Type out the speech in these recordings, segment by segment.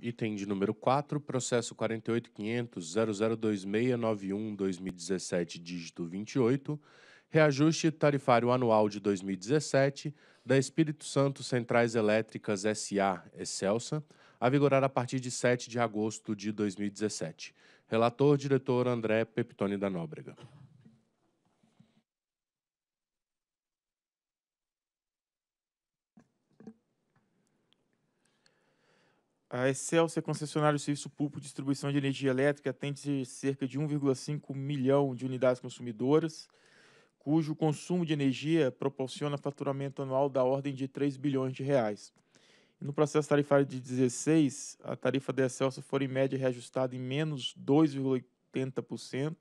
Item de número 4, processo 48.500.002691-2017, dígito 28, reajuste tarifário anual de 2017 da Espírito Santo Centrais Elétricas S.A. Excelsa, a vigorar a partir de 7 de agosto de 2017. Relator, diretor André Peptoni da Nóbrega. A Excel concessionário do serviço público de distribuição de energia elétrica atende cerca de 1,5 milhão de unidades consumidoras, cujo consumo de energia proporciona faturamento anual da ordem de 3 bilhões de reais. no processo tarifário de 16, a tarifa da Excelsior foi em média reajustada em menos 2,80%,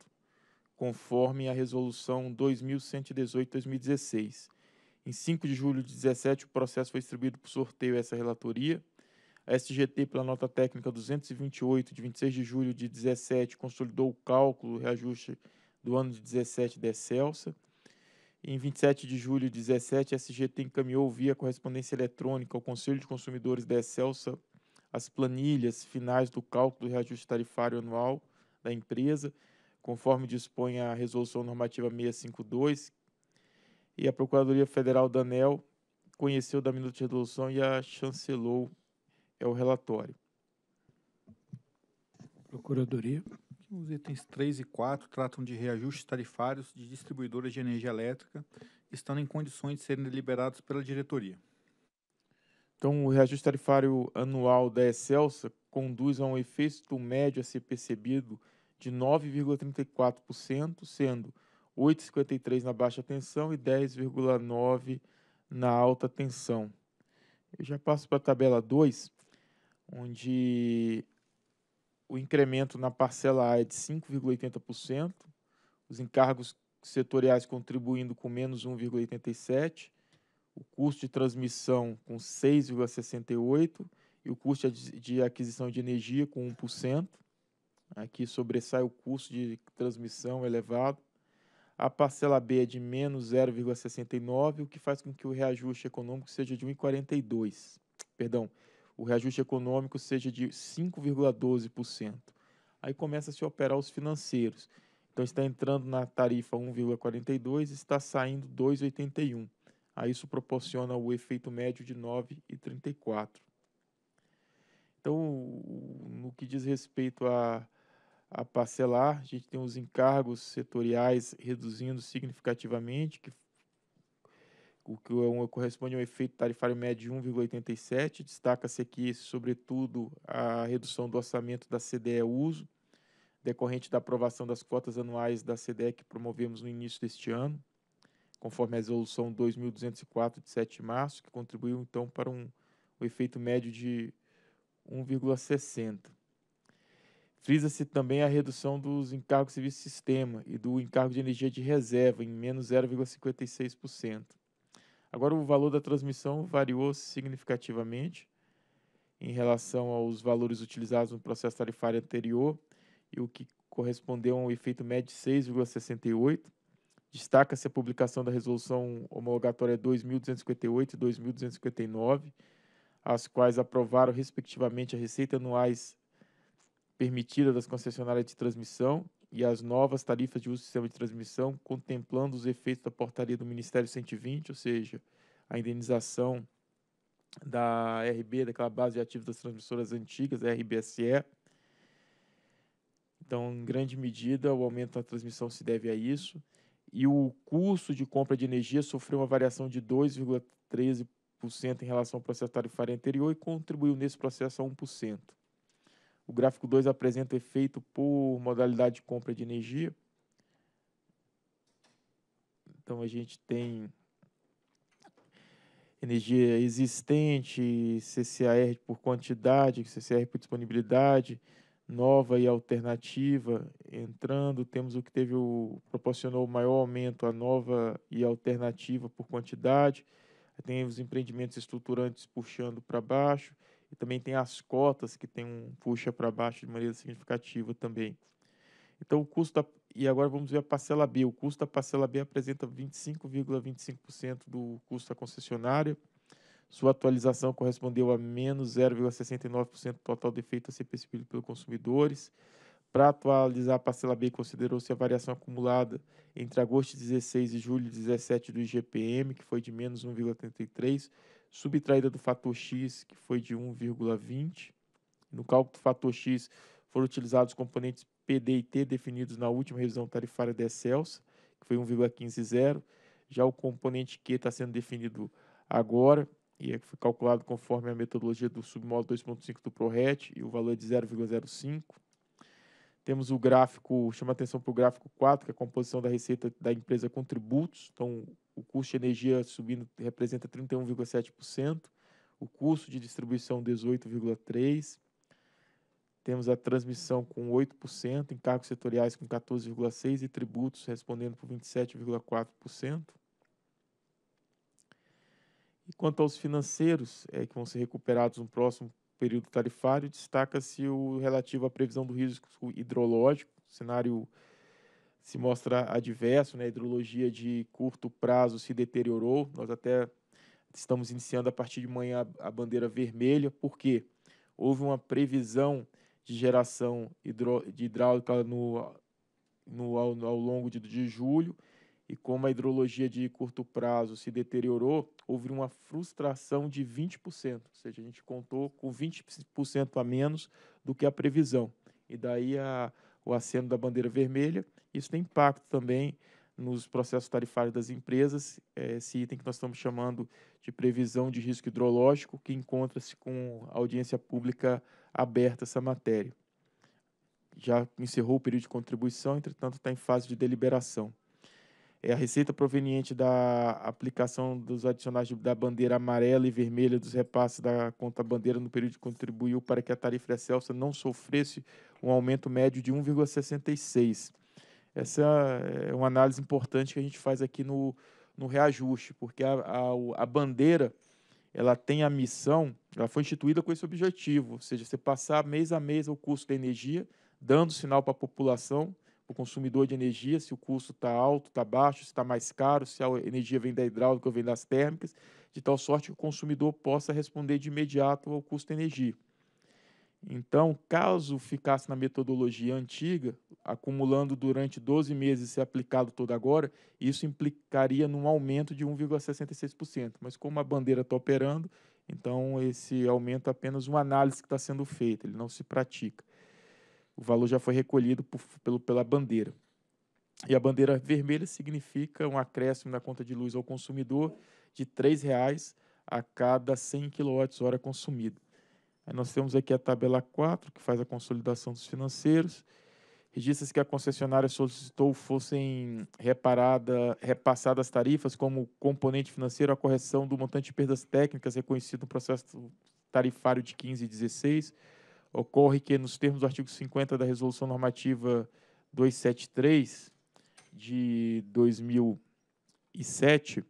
conforme a resolução 2118/2016. Em 5 de julho de 17, o processo foi distribuído por sorteio a essa relatoria. A SGT, pela nota técnica 228, de 26 de julho de 17, consolidou o cálculo, reajuste do ano de 17 da Excelsa. Em 27 de julho de 17, a SGT encaminhou via correspondência eletrônica ao Conselho de Consumidores da Excelsa as planilhas finais do cálculo do reajuste tarifário anual da empresa, conforme dispõe a Resolução Normativa 652. E a Procuradoria Federal da ANEL conheceu da minuta de resolução e a chancelou é o relatório. Procuradoria. Os itens 3 e 4 tratam de reajustes tarifários de distribuidoras de energia elétrica, estando em condições de serem deliberados pela diretoria. Então, o reajuste tarifário anual da Excelsa conduz a um efeito médio a ser percebido de 9,34%, sendo 8,53% na baixa tensão e 10,9% na alta tensão. Eu já passo para a tabela 2 onde o incremento na parcela A é de 5,80%, os encargos setoriais contribuindo com menos 1,87%, o custo de transmissão com 6,68% e o custo de aquisição de energia com 1%. Aqui sobressai o custo de transmissão elevado. A parcela B é de menos 0,69, o que faz com que o reajuste econômico seja de 1,42. Perdão, o reajuste econômico seja de 5,12%. Aí começa a se operar os financeiros. Então está entrando na tarifa 1,42 e está saindo 2,81. Aí isso proporciona o efeito médio de 9,34. Então, no que diz respeito a, a parcelar, a gente tem os encargos setoriais reduzindo significativamente, que o que é corresponde a um efeito tarifário médio de 1,87. Destaca-se aqui, sobretudo, a redução do orçamento da CDE Uso, decorrente da aprovação das cotas anuais da CDE que promovemos no início deste ano, conforme a resolução 2204 de 7 de março, que contribuiu então para um, um efeito médio de 1,60. Frisa-se também a redução dos encargos de serviço sistema e do encargo de energia de reserva em menos 0,56%. Agora, o valor da transmissão variou significativamente em relação aos valores utilizados no processo tarifário anterior e o que correspondeu a um efeito médio de 6,68. Destaca-se a publicação da resolução homologatória 2258 e 2259, as quais aprovaram respectivamente a receita anuais permitida das concessionárias de transmissão e as novas tarifas de uso do sistema de transmissão, contemplando os efeitos da portaria do Ministério 120, ou seja, a indenização da RB, daquela base de ativos das transmissoras antigas, a RBSE. Então, em grande medida, o aumento da transmissão se deve a isso. E o custo de compra de energia sofreu uma variação de 2,13% em relação ao processo tarifário anterior e contribuiu nesse processo a 1%. O gráfico 2 apresenta efeito por modalidade de compra de energia. Então a gente tem energia existente, CCAR por quantidade, CCAR por disponibilidade, nova e alternativa entrando. Temos o que teve o proporcionou o maior aumento a nova e alternativa por quantidade. temos empreendimentos estruturantes puxando para baixo e também tem as cotas que tem um puxa para baixo de maneira significativa também. Então o custo da, e agora vamos ver a parcela B. O custo da parcela B apresenta 25,25% do custo da concessionária. Sua atualização correspondeu a menos 0,69% do total de efeito a ser percebido pelos consumidores. Para atualizar a parcela B, considerou-se a variação acumulada entre agosto 16 e julho 17 do IGPM, que foi de menos 1,33%, subtraída do fator x, que foi de 1,20. No cálculo do fator x foram utilizados os componentes PD e T definidos na última revisão tarifária da Excelsa, que foi 1,150. Já o componente Q está sendo definido agora e é, foi calculado conforme a metodologia do submódulo 2.5 do ProRet e o valor é de 0,05. Temos o gráfico, chama atenção para o gráfico 4, que é a composição da receita da empresa com tributos. Então, o custo de energia subindo representa 31,7%, o custo de distribuição 18,3%, temos a transmissão com 8%, encargos setoriais com 14,6% e tributos respondendo por 27,4%. E quanto aos financeiros, é, que vão ser recuperados no próximo período tarifário, destaca-se o relativo à previsão do risco hidrológico, o cenário se mostra adverso, né? a hidrologia de curto prazo se deteriorou, nós até estamos iniciando a partir de manhã a bandeira vermelha, porque houve uma previsão de geração hidro, de hidráulica no, no, ao, ao longo de, de julho, e como a hidrologia de curto prazo se deteriorou, houve uma frustração de 20%, ou seja, a gente contou com 20% a menos do que a previsão. E daí a, o aceno da bandeira vermelha, isso tem impacto também nos processos tarifários das empresas, é, esse item que nós estamos chamando de previsão de risco hidrológico, que encontra-se com audiência pública aberta essa matéria. Já encerrou o período de contribuição, entretanto está em fase de deliberação é a receita proveniente da aplicação dos adicionais da bandeira amarela e vermelha dos repasses da conta bandeira no período contribuiu para que a tarifa da Celsa não sofresse um aumento médio de 1,66. Essa é uma análise importante que a gente faz aqui no, no reajuste, porque a, a, a bandeira ela tem a missão, ela foi instituída com esse objetivo, ou seja, você passar mês a mês o custo da energia, dando sinal para a população o consumidor de energia, se o custo está alto, está baixo, se está mais caro, se a energia vem da hidráulica ou vem das térmicas, de tal sorte que o consumidor possa responder de imediato ao custo energia. Então, caso ficasse na metodologia antiga, acumulando durante 12 meses e ser aplicado todo agora, isso implicaria num aumento de 1,66%. Mas como a bandeira está operando, então esse aumento é apenas uma análise que está sendo feita, ele não se pratica o valor já foi recolhido por, pelo, pela bandeira. E a bandeira vermelha significa um acréscimo na conta de luz ao consumidor de R$ 3,00 a cada 100 kWh consumido. Aí nós temos aqui a tabela 4, que faz a consolidação dos financeiros. registra-se que a concessionária solicitou fossem reparada, repassadas tarifas como componente financeiro, a correção do montante de perdas técnicas reconhecido no processo tarifário de 15 e 16 Ocorre que, nos termos do artigo 50 da Resolução Normativa 273 de 2007,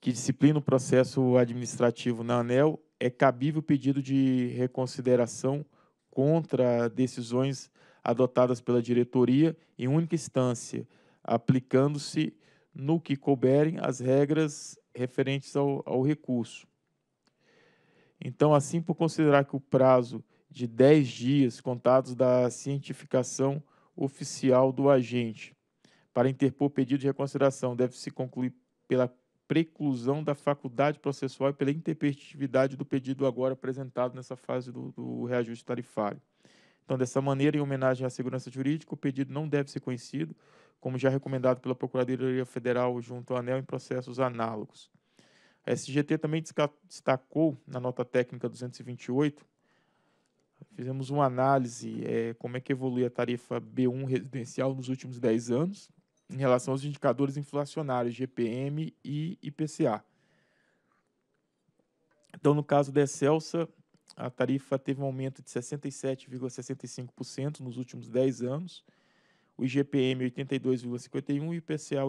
que disciplina o processo administrativo na ANEL, é cabível o pedido de reconsideração contra decisões adotadas pela diretoria em única instância, aplicando-se no que couberem as regras referentes ao, ao recurso. Então, assim, por considerar que o prazo de 10 dias contados da cientificação oficial do agente para interpor pedido de reconsideração deve-se concluir pela preclusão da faculdade processual e pela interpetitividade do pedido agora apresentado nessa fase do, do reajuste tarifário. Então, dessa maneira, em homenagem à segurança jurídica, o pedido não deve ser conhecido, como já recomendado pela Procuradoria Federal junto ao ANEL em processos análogos. A SGT também destacou na nota técnica 228, fizemos uma análise é, como é que evolui a tarifa B1 residencial nos últimos 10 anos em relação aos indicadores inflacionários GPM e IPCA. Então, no caso da Excelsa, a tarifa teve um aumento de 67,65% nos últimos 10 anos, o IGPM 82,51% e o IPCA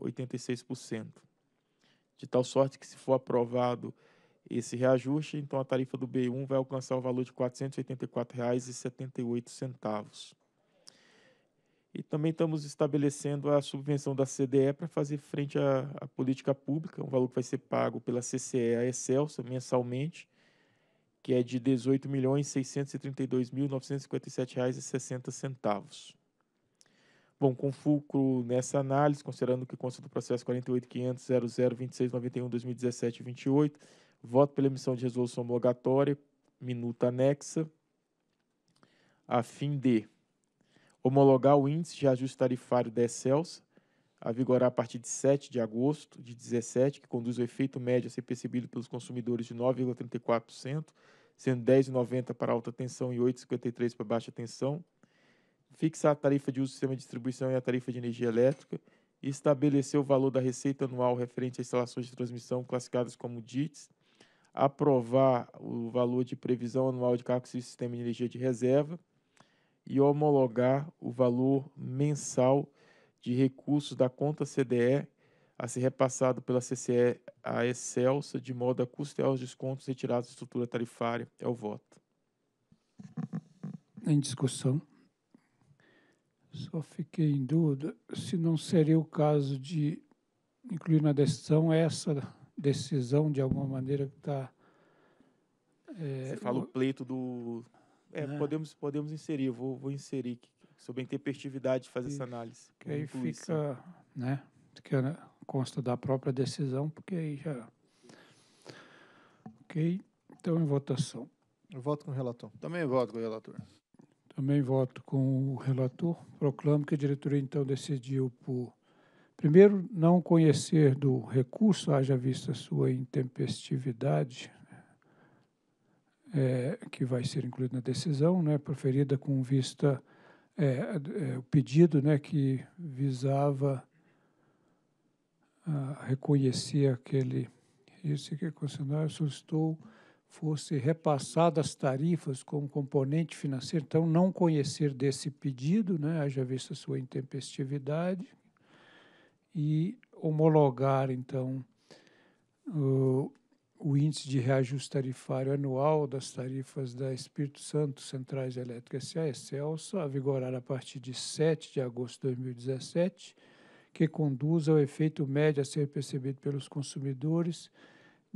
80,86% de tal sorte que, se for aprovado esse reajuste, então a tarifa do B1 vai alcançar o valor de R$ 484,78. E também estamos estabelecendo a subvenção da CDE para fazer frente à, à, política pública, um valor que vai ser pago pela CCE a Excelsa mensalmente, que é de R$ 18.632.957,60. Bom, com fulcro nessa análise, considerando que consta do processo 48.500.00.2691.2017-28, voto pela emissão de resolução homologatória, minuta anexa, a fim de homologar o índice de ajuste tarifário da Excels, a vigorar a partir de 7 de agosto de 17, que conduz o efeito médio a ser percebido pelos consumidores de 9,34%, sendo 10,90 para alta tensão e 8,53 para baixa tensão, fixar a tarifa de uso do sistema de distribuição e a tarifa de energia elétrica, estabelecer o valor da receita anual referente a instalações de transmissão classificadas como DITs, aprovar o valor de previsão anual de cargos e sistema de energia de reserva e homologar o valor mensal de recursos da conta CDE a ser repassado pela CCE à Excelsa, de modo a custear os descontos retirados da estrutura tarifária. É o voto. Em discussão. Só fiquei em dúvida se não seria o caso de incluir na decisão essa decisão, de alguma maneira, que está. É, Você fala o pleito do. É, né? podemos, podemos inserir, vou, vou inserir sobre a intempestividade de fazer e, essa análise. Que aí fica, né? Que é, consta da própria decisão, porque aí já. Ok? Então, em votação. Eu voto com o relator. Também voto com o relator. Também voto com o relator. Proclamo que a diretoria, então, decidiu por, primeiro, não conhecer do recurso, haja vista sua intempestividade, é, que vai ser incluído na decisão, né, proferida com vista é, é, o pedido né, que visava ah, reconhecer aquele. Isso que o é concessionário solicitou fosse as tarifas como componente financeiro, então não conhecer desse pedido, né, haja visto a sua intempestividade, e homologar, então, o, o índice de reajuste tarifário anual das tarifas da Espírito Santo Centrais Elétricas S.A. Excelsa, a vigorar a partir de 7 de agosto de 2017, que conduza ao efeito médio a ser percebido pelos consumidores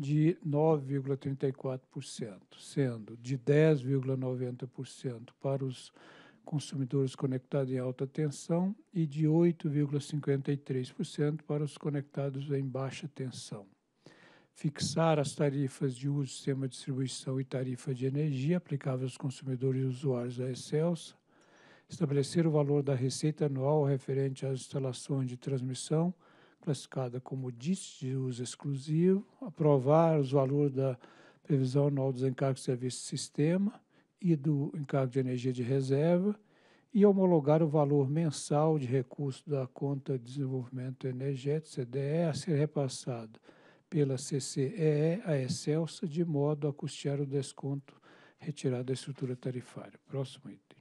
de 9,34%, sendo de 10,90% para os consumidores conectados em alta tensão e de 8,53% para os conectados em baixa tensão. Fixar as tarifas de uso, sistema de distribuição e tarifa de energia aplicáveis aos consumidores e usuários da Excelsa. Estabelecer o valor da receita anual referente às instalações de transmissão classificada como DIT de uso exclusivo, aprovar os valores da previsão anual dos encargos de serviço de sistema e do encargo de energia de reserva e homologar o valor mensal de recurso da conta de desenvolvimento energético, CDE, a ser repassado pela CCEE à Excelsa, de modo a custear o desconto retirado da estrutura tarifária. Próximo item.